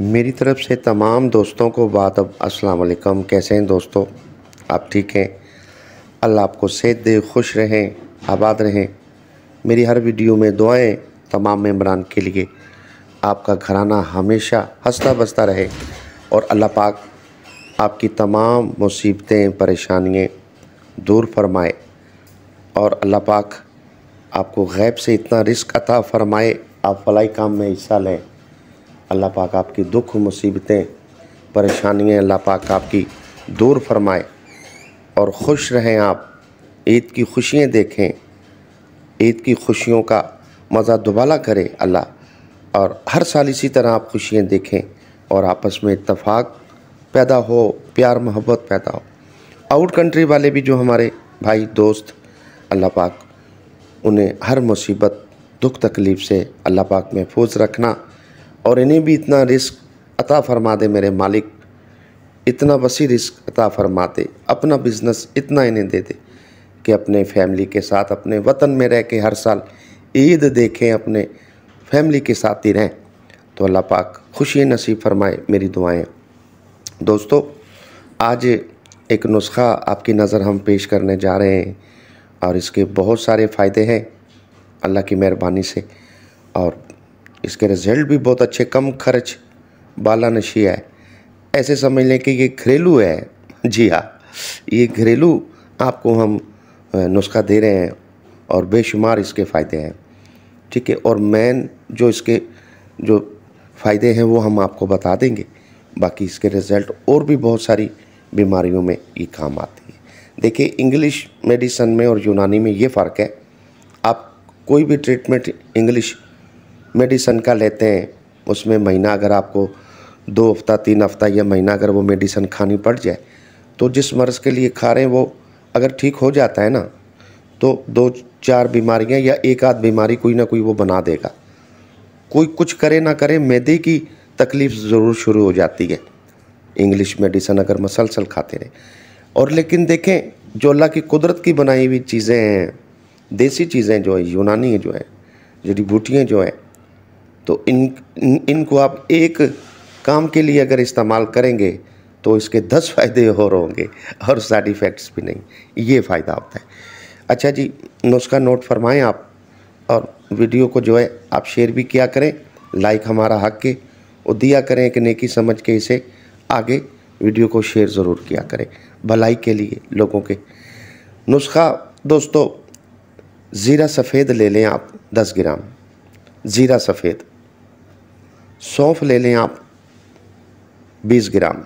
मेरी तरफ़ से तमाम दोस्तों को बात अब अस्सलाम वालेकुम कैसे हैं दोस्तों आप ठीक हैं अल्लाह आपको सेहत दे खुश रहें आबाद रहें मेरी हर वीडियो में दुआएं तमाम मेम्बरान के लिए आपका घराना हमेशा हंसता बसता रहे और अल्लाह पाक आपकी तमाम मुसीबतें परेशानियाँ दूर फरमाए और अल्लाह पाक आपको गैब से इतना रिस्क अता फरमाए आप फलाई काम में हिस्सा लें अल्लाह पाक आपकी दुख मुसीबतें परेशानियाँ अल्लाह पाक आपकी दूर फरमाए और खुश रहें आप ईद की खुशियाँ देखें ईद की खुशियों का मज़ा दुबाला करें अल्लाह और हर साल इसी तरह आप खुशियाँ देखें और आपस में इतफाक़ पैदा हो प्यार मोहब्बत पैदा हो आउट कंट्री वाले भी जो हमारे भाई दोस्त अल्लाह पाक उन्हें हर मुसीबत दुख तकलीफ़ से अल्लाह पाक महफूज रखना और इन्हें भी इतना रिस्क अता फरमा दे मेरे मालिक इतना वसी रिस्क अता फरमा दे अपना बिज़नेस इतना इन्हें दे दे कि अपने फैमिली के साथ अपने वतन में रह के हर साल ईद देखें अपने फैमिली के साथ ही रहें तो अल्लाह पाक खुशी नसीब फरमाए मेरी दुआएं दोस्तों आज एक नुस्खा आपकी नज़र हम पेश करने जा रहे हैं और इसके बहुत सारे फ़ायदे हैं अल्लाह की मेहरबानी से और इसके रिज़ल्ट भी बहुत अच्छे कम खर्च बाला नशी है ऐसे समझ लें कि ये घरेलू है जी हाँ ये घरेलू आपको हम नुस्खा दे रहे हैं और बेशुमार इसके फ़ायदे हैं ठीक है और मैन जो इसके जो फ़ायदे हैं वो हम आपको बता देंगे बाकी इसके रिज़ल्ट और भी बहुत सारी बीमारियों में ये काम आती है देखिए इंग्लिश मेडिसन में और यूनानी में ये फ़र्क है आप कोई भी ट्रीटमेंट इंग्लिश मेडिसन का लेते हैं उसमें महीना अगर आपको दो हफ्ता तीन हफ्ता या महीना अगर वो मेडिसन खानी पड़ जाए तो जिस मर्ज़ के लिए खा रहे हैं वो अगर ठीक हो जाता है ना तो दो चार बीमारियां या एक आध बीमारी कोई ना कोई वो बना देगा कोई कुछ करे ना करे मैदे की तकलीफ़ ज़रूर शुरू हो जाती है इंग्लिश मेडिसन अगर मसलसल खाते रहे और लेकिन देखें जो अल्लाह की कुदरत की बनाई हुई चीज़ें हैं देसी चीज़ें जो है यूनानी जो है जड़ी बूटियाँ जो हैं तो इन इनको आप एक काम के लिए अगर इस्तेमाल करेंगे तो इसके दस फायदे हो रहे होंगे और साइड इफ़ेक्ट्स भी नहीं ये फ़ायदा होता है अच्छा जी नुस्खा नोट फरमाएं आप और वीडियो को जो है आप शेयर भी किया करें लाइक हमारा हक के और दिया करें कि नेकी समझ के इसे आगे वीडियो को शेयर ज़रूर किया करें भलाई के लिए लोगों के नुस्खा दोस्तों ज़ीरा सफ़ेद ले लें आप दस ग्राम ज़ीरा सफ़ेद सौंफ ले लें आप 20 ग्राम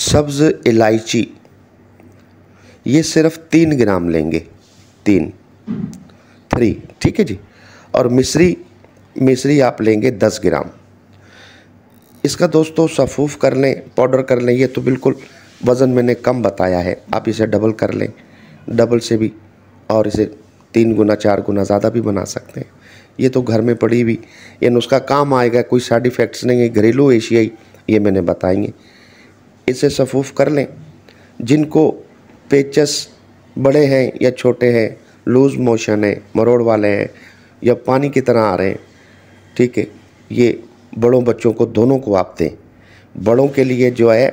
सब्ज़ इलायची ये सिर्फ तीन ग्राम लेंगे तीन थ्री ठीक है जी और मिश्री मिश्री आप लेंगे दस ग्राम इसका दोस्तों सफूफ कर लें पाउडर कर लें ये तो बिल्कुल वज़न मैंने कम बताया है आप इसे डबल कर लें डबल से भी और इसे तीन गुना चार गुना ज़्यादा भी बना सकते हैं ये तो घर में पड़ी हुई ये नुस्खा काम आएगा कोई साइड इफ़ेक्ट्स नहीं है घरेलू एशियाई ये मैंने बताएंगे इसे सफूफ कर लें जिनको पेचस बड़े हैं या छोटे हैं लूज़ मोशन है मरोड़ वाले हैं या पानी की तरह आ रहे हैं ठीक है ये बड़ों बच्चों को दोनों को आप दें बड़ों के लिए जो है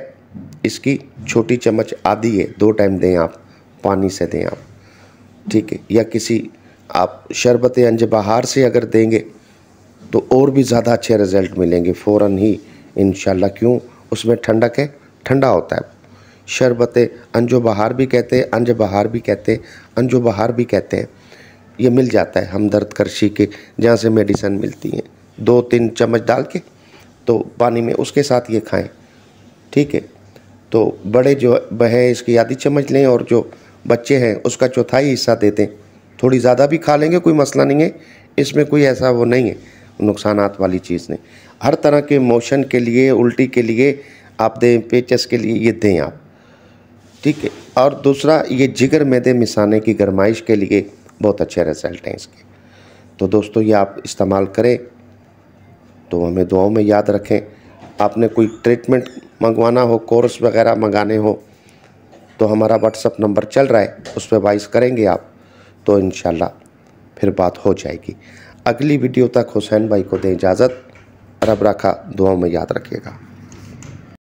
इसकी छोटी चम्मच आधी है दो टाइम दें आप पानी से दें आप ठीक है या किसी आप शरबत अंज बहार से अगर देंगे तो और भी ज़्यादा अच्छे रिज़ल्ट मिलेंगे फ़ौर ही इन क्यों उसमें ठंडक है ठंडा होता है शरबत अंजो बहार भी कहते हैं अंज बहार भी कहते हैं अंजो बहार भी कहते हैं ये मिल जाता है हमदर्द करशी के जहाँ से मेडिसन मिलती हैं दो तीन चम्मच डाल के तो पानी में उसके साथ ये खाएं ठीक है तो बड़े जो बहें इसकी आधी चम्मच लें और जो बच्चे हैं उसका चौथाई हिस्सा देते हैं थोड़ी ज़्यादा भी खा लेंगे कोई मसला नहीं है इसमें कोई ऐसा वो नहीं है नुकसान वाली चीज़ नहीं हर तरह के मोशन के लिए उल्टी के लिए आप दें पेचस के लिए ये दें आप ठीक है और दूसरा ये जिगर मैदे मिसाने की गरमाइश के लिए बहुत अच्छे रिजल्ट हैं इसके तो दोस्तों ये आप इस्तेमाल करें तो हमें दुआओं में याद रखें आपने कोई ट्रीटमेंट मंगवाना हो कोर्स वगैरह मंगाने हो तो हमारा व्हाट्सअप नंबर चल रहा है उस पर वाइस करेंगे आप तो इन फिर बात हो जाएगी अगली वीडियो तक हुसैन भाई को दें इजाज़त रब रखा दुआ में याद रखिएगा